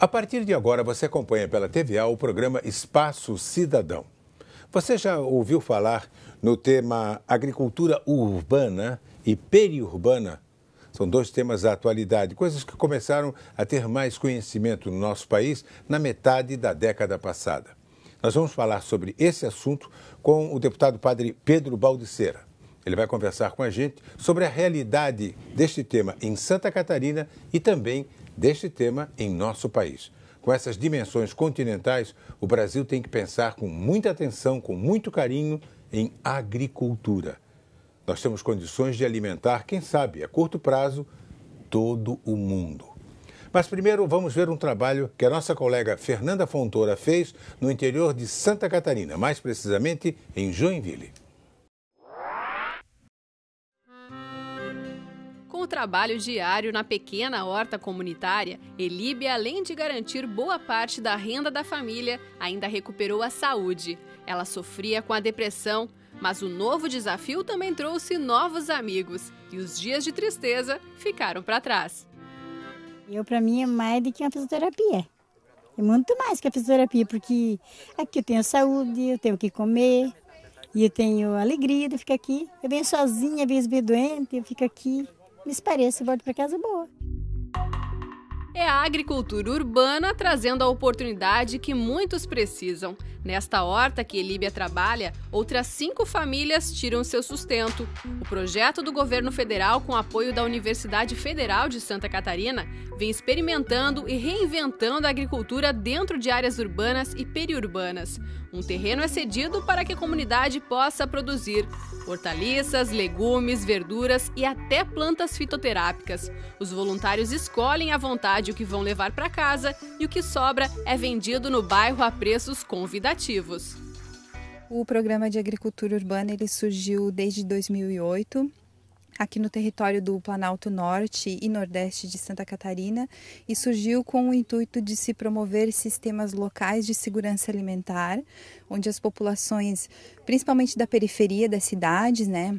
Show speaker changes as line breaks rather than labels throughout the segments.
A partir de agora, você acompanha pela TVA o programa Espaço Cidadão. Você já ouviu falar no tema agricultura urbana e periurbana? São dois temas da atualidade, coisas que começaram a ter mais conhecimento no nosso país na metade da década passada. Nós vamos falar sobre esse assunto com o deputado padre Pedro Baldiceira. Ele vai conversar com a gente sobre a realidade deste tema em Santa Catarina e também deste tema em nosso país. Com essas dimensões continentais, o Brasil tem que pensar com muita atenção, com muito carinho, em agricultura. Nós temos condições de alimentar, quem sabe, a curto prazo, todo o mundo. Mas primeiro vamos ver um trabalho que a nossa colega Fernanda Fontoura fez no interior de Santa Catarina, mais precisamente em Joinville.
Com o trabalho diário na pequena horta comunitária, Elibe, além de garantir boa parte da renda da família, ainda recuperou a saúde. Ela sofria com a depressão, mas o novo desafio também trouxe novos amigos e os dias de tristeza ficaram para trás.
Eu, para mim, é mais do que uma fisioterapia. É muito mais que a fisioterapia, porque aqui eu tenho saúde, eu tenho o que comer, e eu tenho alegria de ficar aqui. Eu venho sozinha, às vezes bem doente, eu fico aqui experiência e volto para casa boa.
É a agricultura urbana trazendo a oportunidade que muitos precisam. Nesta horta que Elíbia trabalha, outras cinco famílias tiram seu sustento. O projeto do governo federal, com apoio da Universidade Federal de Santa Catarina, vem experimentando e reinventando a agricultura dentro de áreas urbanas e periurbanas. Um terreno é cedido para que a comunidade possa produzir hortaliças, legumes, verduras e até plantas fitoterápicas. Os voluntários escolhem à vontade o que vão levar para casa e o que sobra é vendido no bairro a preços convidativos.
O programa de agricultura urbana ele surgiu desde 2008 aqui no território do Planalto Norte e Nordeste de Santa Catarina e surgiu com o intuito de se promover sistemas locais de segurança alimentar, onde as populações, principalmente da periferia das cidades, né,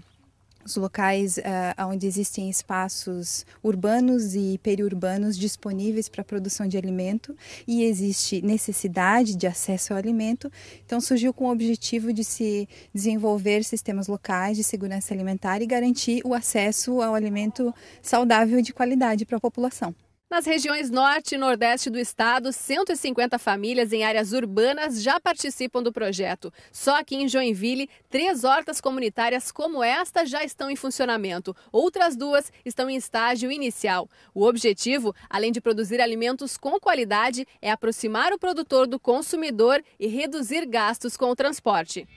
os locais uh, onde existem espaços urbanos e periurbanos disponíveis para a produção de alimento e existe necessidade de acesso ao alimento. Então, surgiu com o objetivo de se desenvolver sistemas locais de segurança alimentar e garantir o
acesso ao alimento saudável
e de qualidade para a população.
Nas regiões norte e nordeste do estado, 150 famílias em áreas urbanas já participam do projeto. Só aqui em Joinville, três hortas comunitárias como esta já estão em funcionamento. Outras duas estão em estágio inicial. O objetivo, além de produzir alimentos com qualidade, é aproximar o produtor do consumidor e reduzir gastos com o transporte.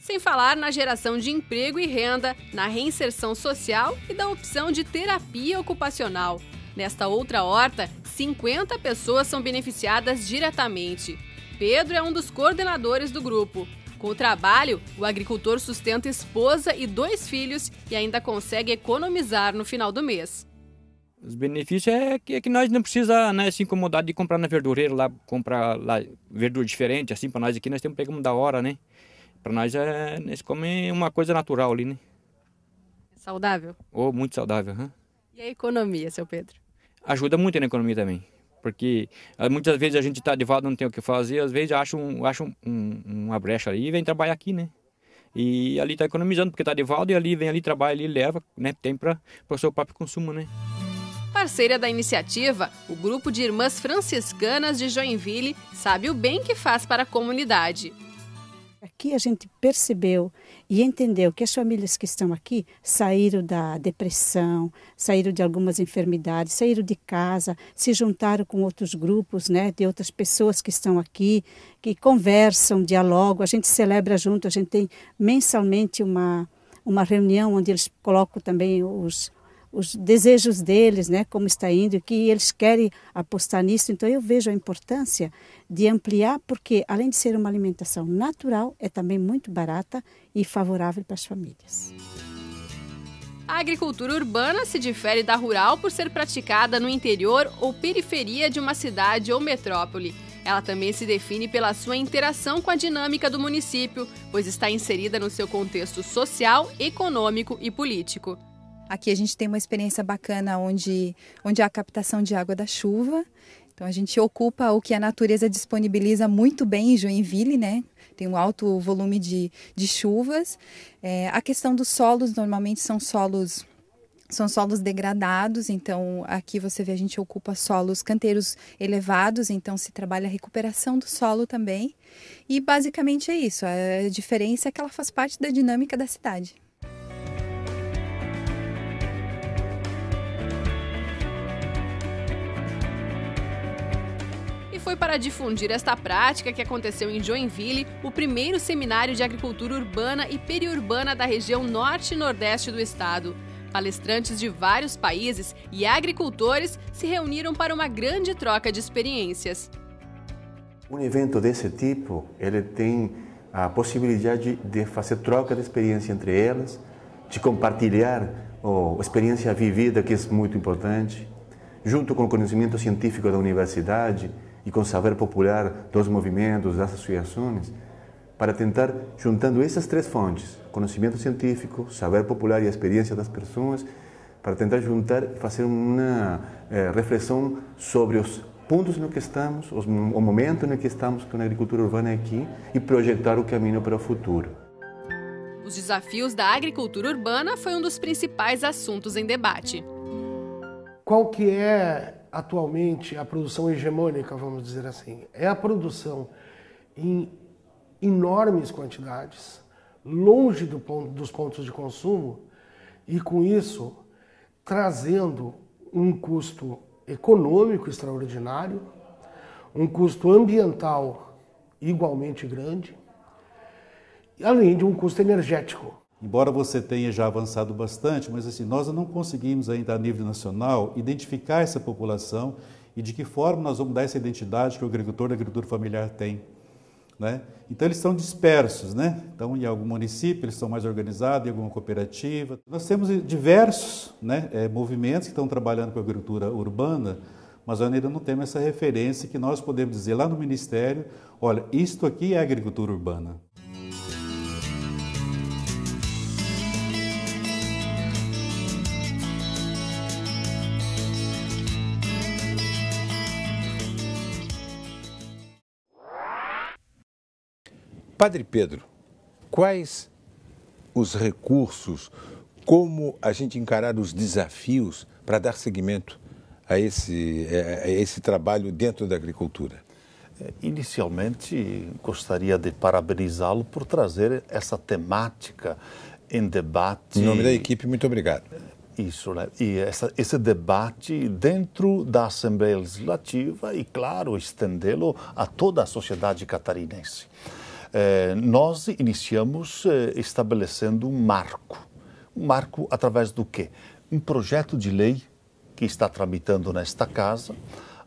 Sem falar na geração de emprego e renda, na reinserção social e da opção de terapia ocupacional. Nesta outra horta, 50 pessoas são beneficiadas diretamente. Pedro é um dos coordenadores do grupo. Com o trabalho, o agricultor sustenta esposa e dois filhos e ainda consegue economizar no final do mês. Os benefícios é que, é que nós não precisa né, se incomodar de comprar na verdureira lá, comprar lá verdura diferente, assim, para nós aqui nós temos pegamos da hora, né? Para nós é, nós uma coisa natural ali, né? É saudável? Oh, muito saudável, hein? E a economia, seu Pedro? ajuda muito na economia também. Porque ah, muitas vezes a gente está de volta, não tem o que fazer, às vezes acha, um, acha um, um, uma brecha ali e vem trabalhar aqui, né? E ali está economizando, porque está de volta e ali vem ali, trabalha ali, leva, né? Tem para o seu próprio consumo, né? Parceira da iniciativa, o grupo de irmãs franciscanas de Joinville sabe o bem que faz para a comunidade. Aqui a gente percebeu e entendeu que as famílias que estão aqui saíram da depressão, saíram de algumas enfermidades, saíram de casa, se juntaram com outros grupos, né, de outras pessoas que estão aqui, que conversam, dialogam, a gente celebra junto, a gente tem mensalmente uma uma reunião onde eles colocam também os os desejos deles, né, como está indo, que eles querem apostar nisso. Então eu vejo a importância de ampliar, porque além de ser uma alimentação natural, é também muito barata e favorável para as famílias. A agricultura urbana se difere da rural por ser praticada no interior ou periferia de uma cidade ou metrópole. Ela também se define pela sua interação com a dinâmica do município, pois está inserida no seu contexto social, econômico e político.
Aqui a gente tem uma experiência bacana onde, onde há captação de água da chuva. Então a gente ocupa o que a natureza disponibiliza muito bem em Joinville, né? Tem um alto volume de, de chuvas. É, a questão dos solos, normalmente são solos são solos degradados, então aqui você vê a gente ocupa solos canteiros elevados, então se trabalha a recuperação do solo também. E basicamente é isso, a diferença é que ela faz parte da dinâmica da cidade.
foi para difundir esta prática que aconteceu em Joinville, o primeiro seminário de agricultura urbana e periurbana da região norte e nordeste do estado. Palestrantes de vários países e agricultores se reuniram para uma grande troca de experiências.
Um evento desse tipo, ele tem a possibilidade de fazer troca de experiência entre elas, de compartilhar a experiência vivida, que é muito importante, junto com o conhecimento científico da universidade, e com o saber popular dos movimentos, das associações, para tentar, juntando essas três fontes, conhecimento científico, saber popular e experiência das pessoas, para tentar juntar, fazer uma eh, reflexão sobre os pontos no que estamos, os, o momento no que estamos com a agricultura urbana aqui e projetar o caminho para o futuro.
Os desafios da agricultura urbana foi um dos principais assuntos em debate.
Qual que é atualmente a produção hegemônica, vamos dizer assim, é a produção em enormes quantidades, longe do ponto, dos pontos de consumo, e com isso trazendo um custo econômico extraordinário, um custo ambiental igualmente grande, além de um custo energético. Embora você tenha já avançado bastante, mas assim, nós não conseguimos ainda a nível nacional identificar essa população e de que forma nós vamos dar essa identidade que o agricultor da agricultura familiar tem. Né? Então eles estão dispersos, né? Então em algum município eles estão mais organizados, em alguma cooperativa. Nós temos diversos né, é, movimentos que estão trabalhando com a agricultura urbana, mas ainda não temos essa referência que nós podemos dizer lá no Ministério, olha, isto aqui é agricultura urbana.
Padre Pedro, quais os recursos, como a gente encarar os desafios para dar seguimento a esse, eh, a esse trabalho
dentro da agricultura? Inicialmente, gostaria de parabenizá-lo por trazer essa temática em debate. Em nome da equipe, muito obrigado. Isso, né? E essa, esse debate dentro da Assembleia Legislativa e, claro, estendê-lo a toda a sociedade catarinense. Eh, nós iniciamos eh, estabelecendo um marco. Um marco através do quê? Um projeto de lei que está tramitando nesta casa,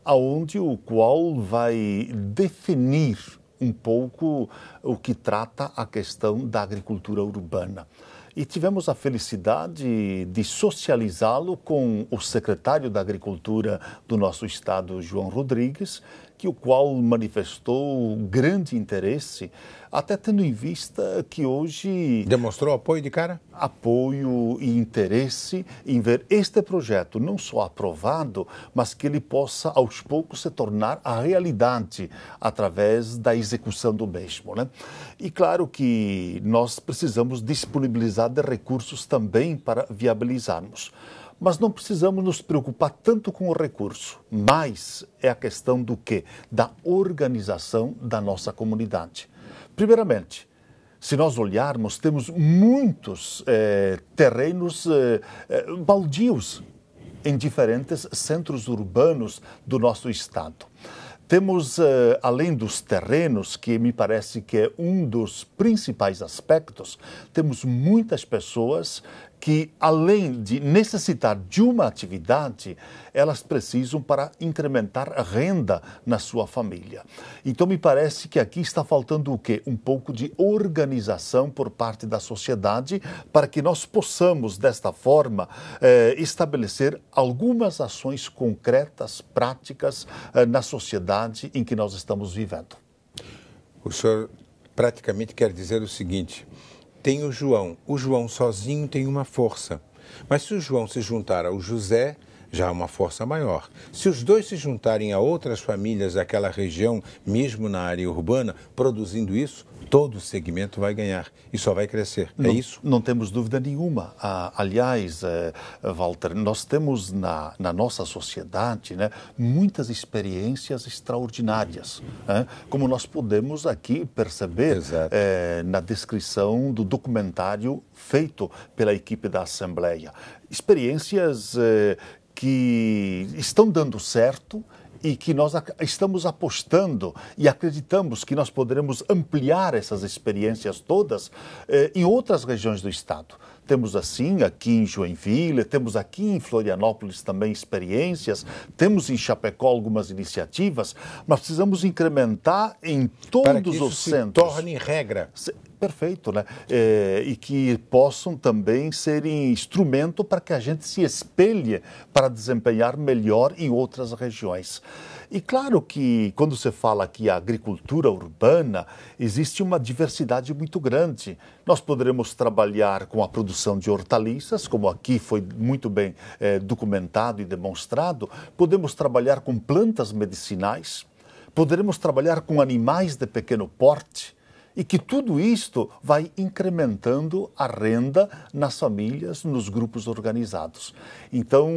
aonde o qual vai definir um pouco o que trata a questão da agricultura urbana. E tivemos a felicidade de socializá-lo com o secretário da Agricultura do nosso estado, João Rodrigues, que o qual manifestou grande interesse, até tendo em vista que hoje. Demonstrou apoio de cara? Apoio e interesse em ver este projeto não só aprovado, mas que ele possa aos poucos se tornar a realidade através da execução do mesmo. Né? E claro que nós precisamos disponibilizar de recursos também para viabilizarmos mas não precisamos nos preocupar tanto com o recurso, mas é a questão do que? Da organização da nossa comunidade. Primeiramente, se nós olharmos, temos muitos eh, terrenos eh, eh, baldios em diferentes centros urbanos do nosso estado. Temos, além dos terrenos, que me parece que é um dos principais aspectos, temos muitas pessoas que, além de necessitar de uma atividade, elas precisam para incrementar a renda na sua família. Então, me parece que aqui está faltando o quê? Um pouco de organização por parte da sociedade para que nós possamos, desta forma, eh, estabelecer algumas ações concretas, práticas eh, na sociedade em que nós estamos vivendo. O senhor praticamente quer
dizer o seguinte tem o João. O João sozinho tem uma força. Mas se o João se juntar ao José, já há uma força maior. Se os dois se juntarem a outras famílias daquela região, mesmo na área urbana, produzindo isso, todo o segmento
vai ganhar e só vai crescer. É não, é isso? Não temos dúvida nenhuma. Ah, aliás, eh, Walter, nós temos na, na nossa sociedade né, muitas experiências extraordinárias, né, como nós podemos aqui perceber eh, na descrição do documentário feito pela equipe da Assembleia. Experiências eh, que estão dando certo e que nós estamos apostando e acreditamos que nós poderemos ampliar essas experiências todas eh, em outras regiões do estado. Temos assim aqui em Joinville, temos aqui em Florianópolis também experiências, temos em Chapecó algumas iniciativas, mas precisamos incrementar em todos Para que isso os se centros. Torne regra perfeito, né? É, e que possam também ser instrumento para que a gente se espelhe para desempenhar melhor em outras regiões. E claro que quando se fala que a agricultura urbana existe uma diversidade muito grande. Nós poderemos trabalhar com a produção de hortaliças, como aqui foi muito bem é, documentado e demonstrado. Podemos trabalhar com plantas medicinais. Poderemos trabalhar com animais de pequeno porte e que tudo isto vai incrementando a renda nas famílias, nos grupos organizados. Então,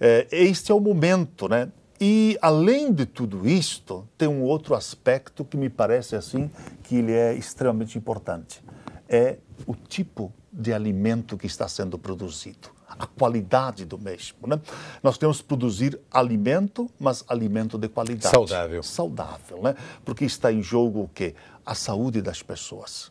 eh, este é o momento, né? E além de tudo isto, tem um outro aspecto que me parece assim que ele é extremamente importante. É o tipo de alimento que está sendo produzido a qualidade do mesmo. Né? Nós temos que produzir alimento, mas alimento de qualidade. Saudável. Saudável, né? porque está em jogo o quê? A saúde das pessoas.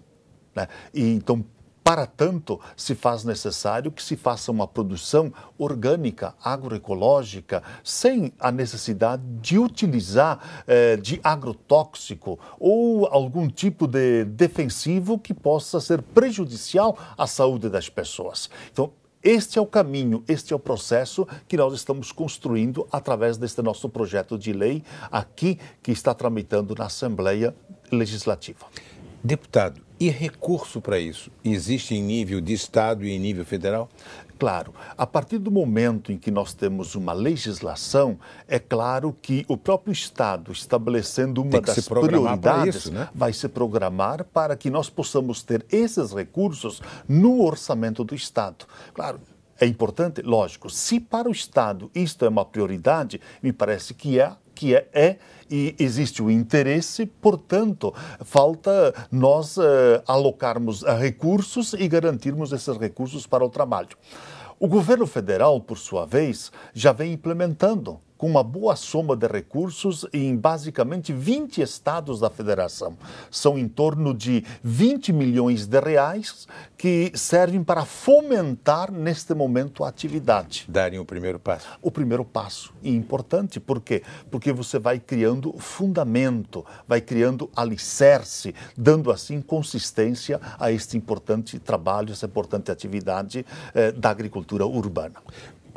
Né? E então, para tanto, se faz necessário que se faça uma produção orgânica, agroecológica, sem a necessidade de utilizar eh, de agrotóxico ou algum tipo de defensivo que possa ser prejudicial à saúde das pessoas. Então, este é o caminho, este é o processo que nós estamos construindo através deste nosso projeto de lei aqui que está tramitando na Assembleia Legislativa. Deputado, e recurso para isso existe em nível de Estado e em nível federal? Claro, a partir do momento em que nós temos uma legislação, é claro que o próprio Estado, estabelecendo uma das prioridades, isso, né? vai se programar para que nós possamos ter esses recursos no orçamento do Estado. Claro, é importante, lógico, se para o Estado isto é uma prioridade, me parece que é, que é, é e existe o interesse, portanto, falta nós eh, alocarmos recursos e garantirmos esses recursos para o trabalho. O governo federal, por sua vez, já vem implementando com uma boa soma de recursos em basicamente 20 estados da federação. São em torno de 20 milhões de reais que servem para fomentar neste momento a atividade. Darem o primeiro passo. O primeiro passo. E importante, por quê? Porque você vai criando fundamento, vai criando alicerce, dando assim consistência a este importante trabalho, essa importante atividade eh, da agricultura urbana.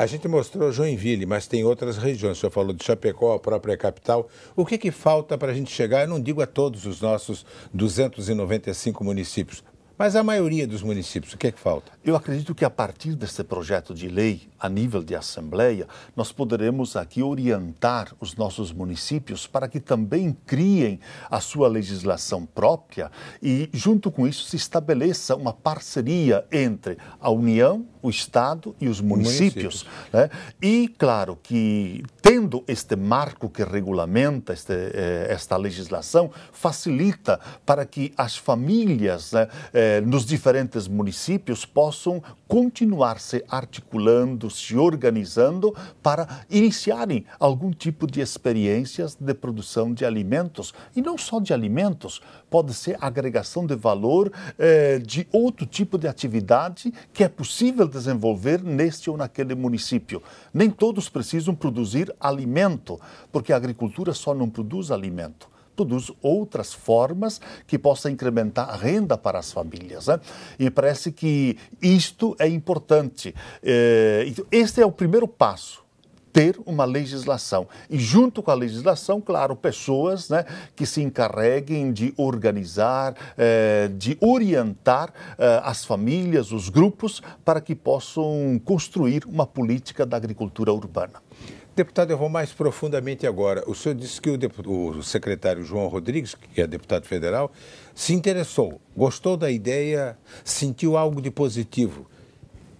A gente mostrou Joinville, mas tem outras regiões. O senhor falou de Chapecó, a própria capital. O que, que falta para a gente chegar, eu não digo a todos os nossos 295 municípios,
mas a maioria dos municípios, o que é que falta? Eu acredito que a partir desse projeto de lei, a nível de Assembleia, nós poderemos aqui orientar os nossos municípios para que também criem a sua legislação própria e, junto com isso, se estabeleça uma parceria entre a União, o Estado e os municípios. Né? E, claro, que tendo este marco que regulamenta este, eh, esta legislação, facilita para que as famílias. Né, eh, eh, nos diferentes municípios possam continuar se articulando, se organizando para iniciarem algum tipo de experiências de produção de alimentos. E não só de alimentos, pode ser agregação de valor eh, de outro tipo de atividade que é possível desenvolver neste ou naquele município. Nem todos precisam produzir alimento, porque a agricultura só não produz alimento produz outras formas que possa incrementar a renda para as famílias. Né? E parece que isto é importante. Eh, então, este é o primeiro passo ter uma legislação. E junto com a legislação, claro, pessoas né, que se encarreguem de organizar, eh, de orientar eh, as famílias, os grupos, para que possam construir uma política da agricultura urbana. Deputado, eu vou mais profundamente agora. O senhor disse que o,
o, secretário João Rodrigues, que é deputado federal, se interessou, gostou da ideia, sentiu algo de positivo.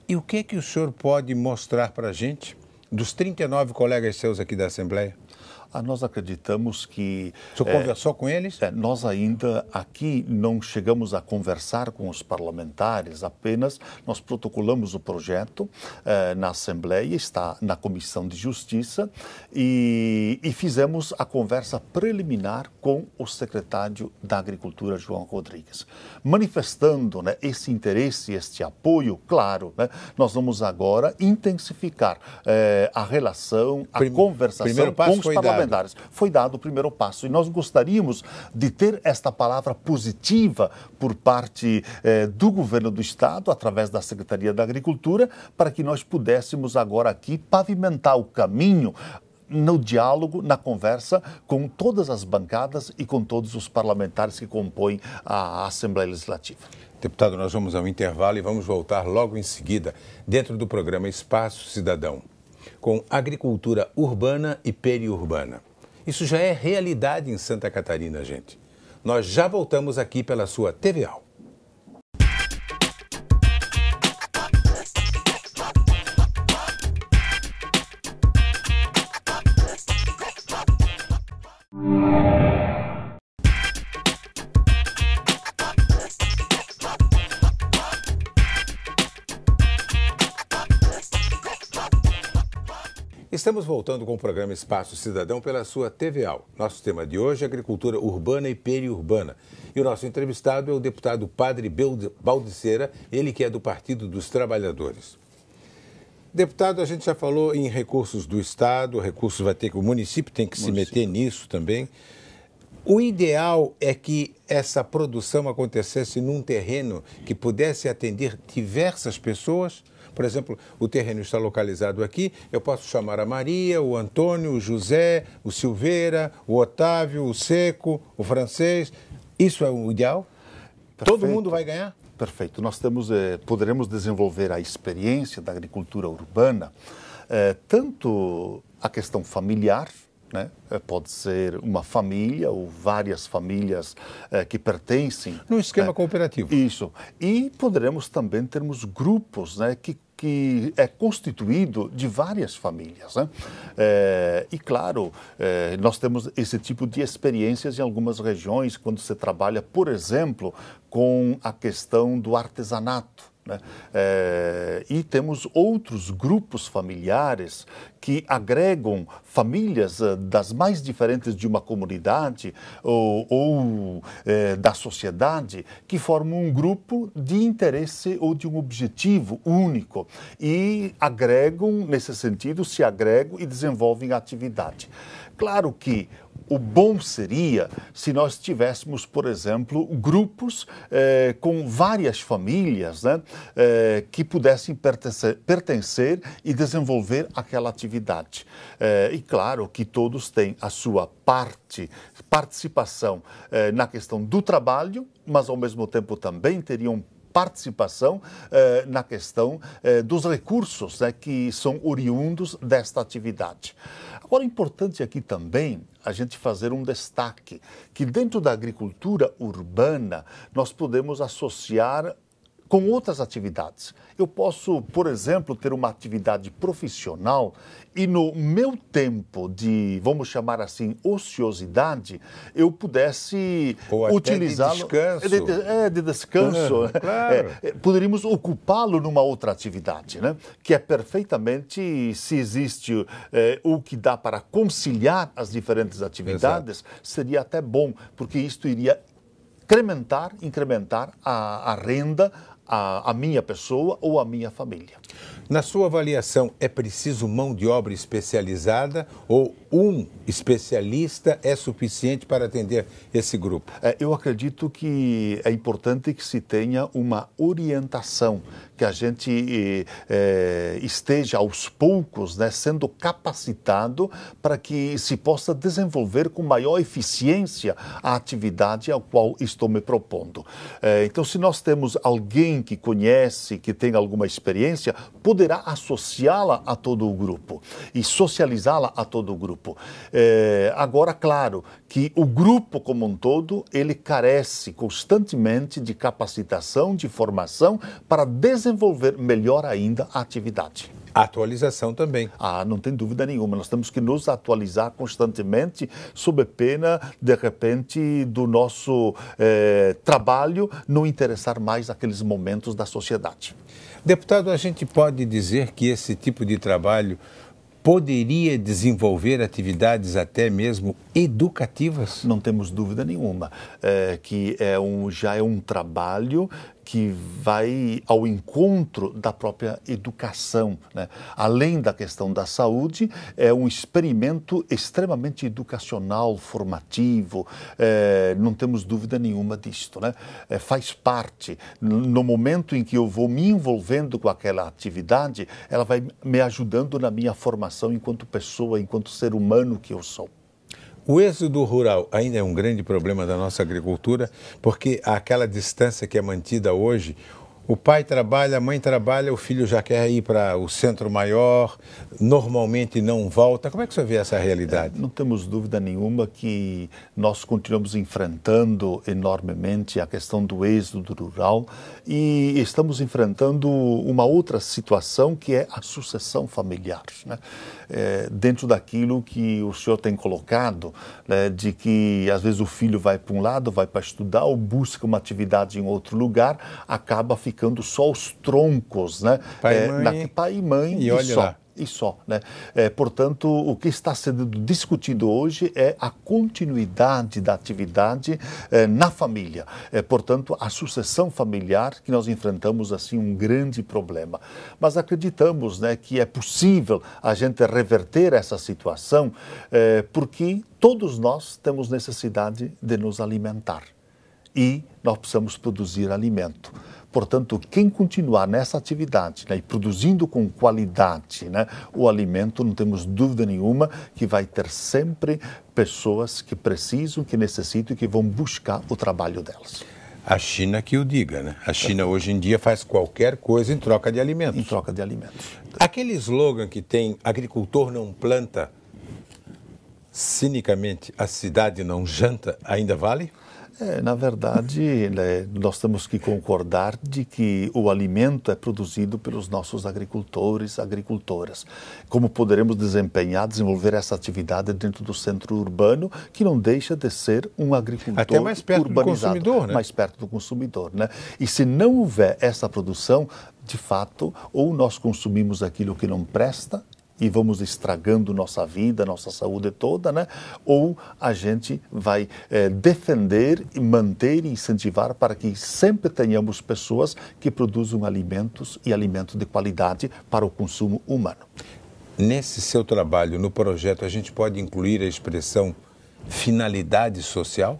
E o que é que o senhor pode mostrar para a gente dos 39 colegas seus aqui da Assembleia? Ah, nós acreditamos
que. O senhor é, conversou com eles? É, nós ainda aqui não chegamos a conversar com os parlamentares, apenas nós protocolamos o projeto é, na Assembleia, está na Comissão de Justiça, e, e fizemos a conversa preliminar com o secretário da Agricultura, João Rodrigues. Manifestando né, esse interesse, este apoio, claro, né, nós vamos agora intensificar é, a relação, a Prime, conversação com os parlamentares calendários. Foi dado o primeiro passo e nós gostaríamos de ter esta palavra positiva por parte eh, do governo do Estado, através da Secretaria da Agricultura, para que nós pudéssemos agora aqui pavimentar o caminho no diálogo, na conversa com todas as bancadas e com todos os parlamentares que compõem a Assembleia Legislativa.
Deputado, nós vamos ao intervalo e vamos voltar logo em seguida, dentro do programa Espaço Cidadão com agricultura urbana e periurbana. Isso já é realidade em Santa Catarina, gente. Nós já voltamos aqui pela sua TVA. Estamos voltando com o programa Espaço Cidadão pela sua TVA. Nosso tema de hoje é agricultura urbana e periurbana. E o nosso entrevistado é o deputado Padre Baldiceira, ele que é do Partido dos Trabalhadores. Deputado, a gente já falou em recursos do Estado, recursos vai ter que o município tem que município. se meter nisso também. O ideal é que essa produção acontecesse num terreno que pudesse atender diversas pessoas por exemplo, o terreno está localizado aqui, eu posso chamar a Maria, o Antônio, o José, o Silveira, o Otávio, o Seco, o francês. Isso é o ideal? Perfeito. Todo mundo vai ganhar?
Perfeito. Nós temos, eh, poderemos desenvolver a experiência da agricultura urbana, eh, tanto a questão familiar, né? Eh, pode ser uma família ou várias famílias eh, que pertencem. no esquema né? cooperativo. Isso. E poderemos também termos grupos né, que que é constituído de várias famílias. Né? É, e, claro, é, nós temos esse tipo de experiências em algumas regiões, quando se trabalha, por exemplo, com a questão do artesanato. Né? É, e temos outros grupos familiares que agregam famílias eh, das mais diferentes de uma comunidade ou, ou é, da sociedade que formam um grupo de interesse ou de um objetivo único e agregam, nesse sentido, se agregam e desenvolvem atividade. Claro que o bom seria se nós tivéssemos, por exemplo, grupos eh, com várias famílias né, eh, que pudessem pertencer, pertencer, e desenvolver aquela atividade. Eh, e claro que todos têm a sua parte, participação eh, na questão do trabalho, mas ao mesmo tempo também teriam participação eh, na questão eh, dos recursos né, que são oriundos desta atividade. Agora, é importante aqui também a gente fazer um destaque, que dentro da agricultura urbana nós podemos associar com outras atividades. Eu posso, por exemplo, ter uma atividade profissional e no meu tempo de, vamos chamar assim, ociosidade, eu pudesse utilizá-lo. É, é, de descanso. É, de descanso. claro. É, é, poderíamos ocupá-lo numa outra atividade, né? que é perfeitamente, se existe é, o que dá para conciliar as diferentes atividades, Exato. seria até bom, porque isto iria incrementar, incrementar a, a renda, a, a, minha pessoa ou a minha família. Na sua avaliação,
é preciso mão de obra especializada ou um especialista é
suficiente para atender esse grupo? É, eu acredito que é importante que se tenha uma orientação, que a gente é, esteja aos poucos né, sendo capacitado para que se possa desenvolver com maior eficiência a atividade ao qual estou me propondo. É, então, se nós temos alguém que conhece, que tem alguma experiência, poderá associá-la a todo o grupo e socializá-la a todo o grupo. É, agora, claro, que o grupo como um todo ele carece constantemente de capacitação, de formação para desenvolver desenvolver melhor ainda a atividade. A atualização também. Ah, não tem dúvida nenhuma. Nós temos que nos atualizar constantemente, sob pena, de repente, do nosso eh, trabalho não interessar mais aqueles momentos da sociedade.
Deputado, a gente pode dizer
que esse tipo de
trabalho poderia desenvolver atividades até mesmo
educativas? Não temos dúvida nenhuma é, que é um, já é um trabalho que vai ao encontro da própria educação. Né? Além da questão da saúde, é um experimento extremamente educacional, formativo, é, não temos dúvida nenhuma disto. Né? É, faz parte. No momento em que eu vou me envolvendo com aquela atividade, ela vai me ajudando na minha formação enquanto pessoa, enquanto ser humano que eu sou. O êxodo
rural ainda é um grande problema da nossa agricultura, porque aquela distância que é mantida hoje, o pai trabalha, a mãe trabalha, o filho já quer ir para o centro maior,
normalmente não volta. Como é que você vê essa realidade? É, não temos dúvida nenhuma que nós continuamos enfrentando enormemente a questão do êxodo rural e estamos enfrentando uma outra situação que é a sucessão familiar. Né? É, dentro daquilo que o senhor tem colocado, né, de que às vezes o filho vai para um lado, vai para estudar ou busca uma atividade em outro lugar, acaba ficando ficando só os troncos, né? Pai, é, mãe, na, pai e mãe e, e só. Lá. E só, né? É, portanto, o que está sendo discutido hoje é a continuidade da atividade é, na família. É, portanto, a sucessão familiar que nós enfrentamos assim um grande problema. Mas acreditamos, né, que é possível a gente reverter essa situação, é, porque todos nós temos necessidade de nos alimentar e nós precisamos produzir alimento. Portanto, quem continuar nessa atividade né, e produzindo com qualidade né, o alimento, não temos dúvida nenhuma que vai ter sempre pessoas que precisam, que necessitam e que vão buscar o trabalho delas. A China que o diga, né?
A China hoje em dia faz qualquer coisa em troca de alimentos. Em troca de alimentos. Aquele slogan que tem agricultor não planta, cinicamente, a cidade
não janta, ainda vale? É, na verdade, né, nós temos que concordar de que o alimento é produzido pelos nossos agricultores, agricultoras. Como poderemos desempenhar, desenvolver essa atividade dentro do centro urbano, que não deixa de ser um agricultor Até mais perto do consumidor, né? Mais perto do consumidor, né? E se não houver essa produção, de fato, ou nós consumimos aquilo que não presta, e vamos estragando nossa vida, nossa saúde toda, né? Ou a gente vai eh, defender, manter e incentivar para que sempre tenhamos pessoas que produzam alimentos e alimentos de qualidade para o consumo humano.
Nesse seu trabalho, no projeto, a gente pode incluir a expressão finalidade social?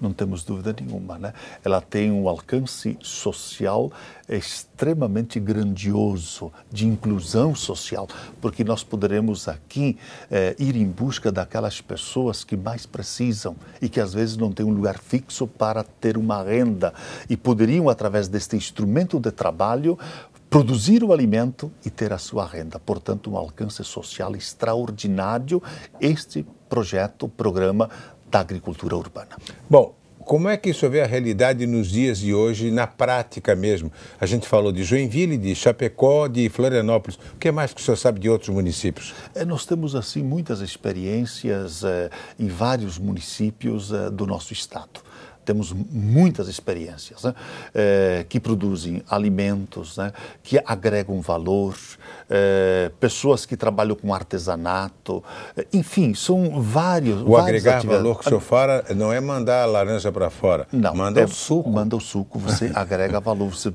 não temos dúvida nenhuma. Né? Ela tem um alcance social extremamente grandioso, de inclusão social, porque nós poderemos aqui eh, ir em busca daquelas pessoas que mais precisam e que às vezes não têm um lugar fixo para ter uma renda e poderiam, através deste instrumento de trabalho, produzir o alimento e ter a sua renda. Portanto, um alcance social extraordinário este projeto, programa da agricultura urbana. Bom, como é que isso vê a realidade nos dias de hoje, na
prática mesmo? A gente falou de Joinville, de Chapecó, de Florianópolis. O que mais que o senhor sabe
de outros municípios? É, nós temos, assim, muitas experiências é, em vários municípios é, do nosso estado temos muitas experiências né, eh, que produzem alimentos, né, que agregam valor, eh, pessoas que trabalham com artesanato, eh, enfim, são vários. O agregar valor que o senhor
fala não é mandar a laranja para fora,
não, manda é, o suco. Manda o suco, você agrega valor, você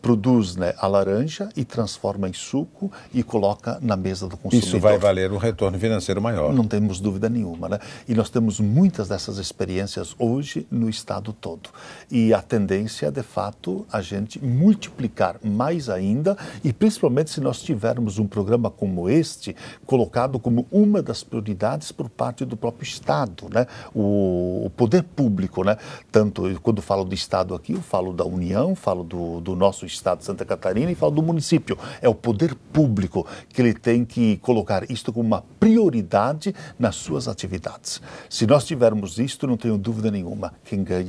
produz né, a laranja e transforma em suco e coloca na mesa do consumidor. Isso vai valer
um retorno financeiro maior.
Não temos dúvida nenhuma, né? E nós temos muitas dessas experiências hoje no estado Estado todo. E a tendência é, de fato, a gente multiplicar mais ainda, e principalmente se nós tivermos um programa como este, colocado como uma das prioridades por parte do próprio Estado, né? o, o poder público. Né? Tanto quando falo do Estado aqui, eu falo da União, falo do, do nosso Estado Santa Catarina e falo do município. É o poder público que ele tem que colocar isto como uma prioridade nas suas atividades. Se nós tivermos isto, não tenho dúvida nenhuma, quem ganha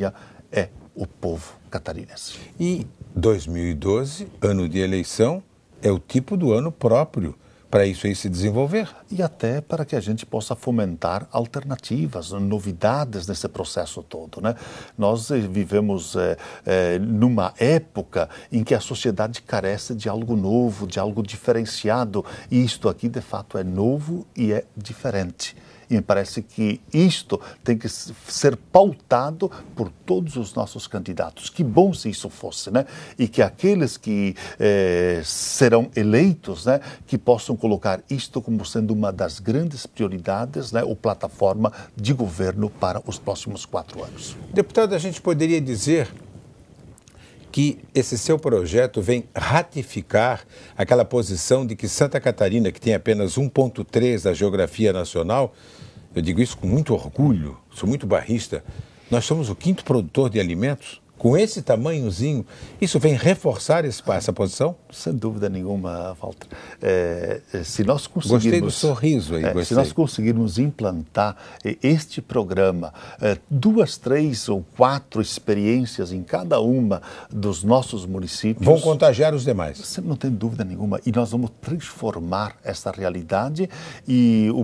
é o povo catarinense. E
2012, ano de eleição, é o tipo do ano próprio para
isso aí se desenvolver. E até para que a gente possa fomentar alternativas, novidades nesse processo todo. Né? Nós eh, vivemos é, é, numa época em que a sociedade carece de algo novo, de algo diferenciado, e isto aqui de fato é novo e é diferente. E me parece que isto tem que ser pautado por todos os nossos candidatos. Que bom se isso fosse, né? E que aqueles que eh, serão eleitos, né, que possam colocar isto como sendo uma das grandes prioridades, né, ou plataforma de governo para os próximos quatro anos.
Deputado, a gente poderia dizer que esse seu projeto vem ratificar aquela posição de que Santa Catarina, que tem apenas 1,3 da geografia nacional, eu digo isso com muito orgulho, sou muito barrista, nós somos o quinto produtor de alimentos com esse tamanhozinho,
isso vem reforçar esse, essa posição? Sem dúvida nenhuma, Walter. É, é se nós conseguirmos... Gostei do sorriso aí, é, Se nós conseguirmos implantar é, este programa, é, duas, três ou quatro experiências em cada uma dos nossos municípios... Vão contagiar os demais. não tem dúvida nenhuma. E nós vamos transformar essa realidade e o,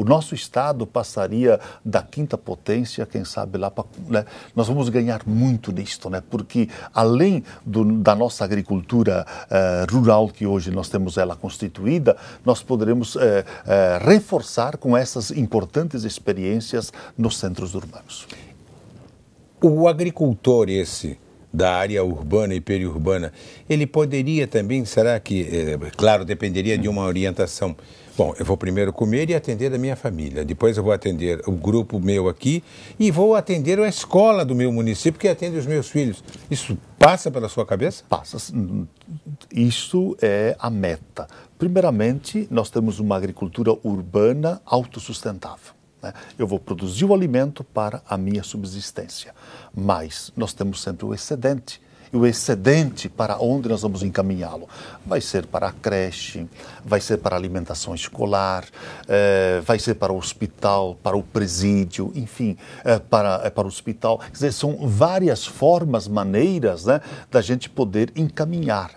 o nosso Estado passaria da quinta potência, quem sabe lá para... Né? Nós vamos ganhar muito nisso isto, né? porque além do, da nossa agricultura eh, rural, que hoje nós temos ela constituída, nós poderemos eh, eh, reforçar com essas importantes experiências nos centros urbanos. O agricultor esse da área urbana
e periurbana, ele poderia também, será que, é, claro, dependeria de uma orientação. Bom, eu vou primeiro comer e atender a minha família, depois eu vou atender o grupo meu aqui e vou atender a escola do meu município que atende os meus filhos. Isso passa pela sua
cabeça? Passa. Isso é a meta. Primeiramente, nós temos uma agricultura urbana autossustentável. Né? Eu vou produzir o alimento para a minha subsistência, mas nós temos sempre o excedente e o excedente para onde nós vamos encaminhá-lo. Vai ser para a creche, vai ser para a alimentação escolar, eh, vai ser para o hospital, para o presídio, enfim, eh, para, eh, para o hospital. Quer dizer, são várias formas, maneiras né, da gente poder encaminhar,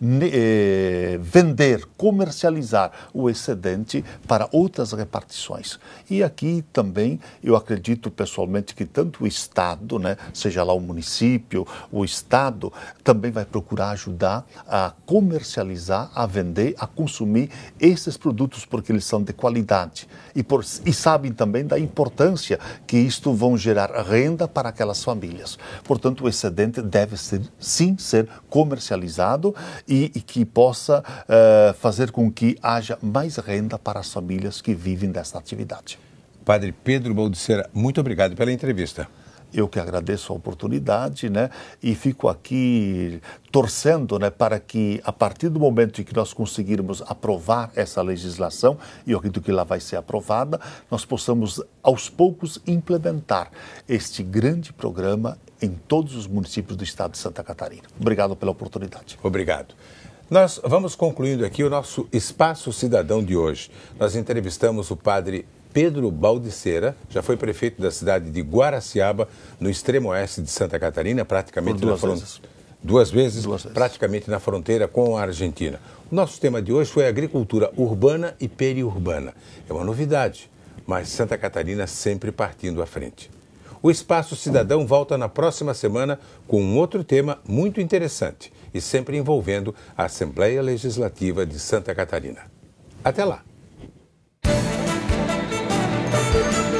ne, vender, comercializar o excedente para outras repartições. E aqui também eu acredito pessoalmente que tanto o Estado, né, seja lá o município, o Estado, mercado também vai procurar ajudar a comercializar, a vender, a consumir esses produtos porque eles são de qualidade e, por, e sabem também da importância que isto vão gerar renda para aquelas famílias. Portanto, o excedente deve ser, sim ser comercializado e, e que possa uh, fazer com que haja mais renda para as famílias que vivem dessa atividade. Padre Pedro Baldiceira, muito obrigado pela entrevista. Eu que agradeço a oportunidade né, e fico aqui torcendo né, para que, a partir do momento em que nós conseguirmos aprovar essa legislação, e eu acredito que ela vai ser aprovada, nós possamos, aos poucos, implementar este grande programa em todos os municípios do estado de Santa Catarina.
Obrigado pela oportunidade. Obrigado. Nós vamos concluindo aqui o nosso Espaço Cidadão de hoje. Nós entrevistamos o padre Pedro Baldiceira, já foi prefeito da cidade de Guaraciaba, no extremo oeste de Santa Catarina, praticamente duas na fronteira. Duas vezes, duas vezes, praticamente na fronteira com a Argentina. O nosso tema de hoje foi agricultura urbana e periurbana. É uma novidade, mas Santa Catarina sempre partindo à frente. O Espaço Cidadão volta na próxima semana com um outro tema muito interessante e sempre envolvendo a Assembleia Legislativa de Santa Catarina. Até lá! Thank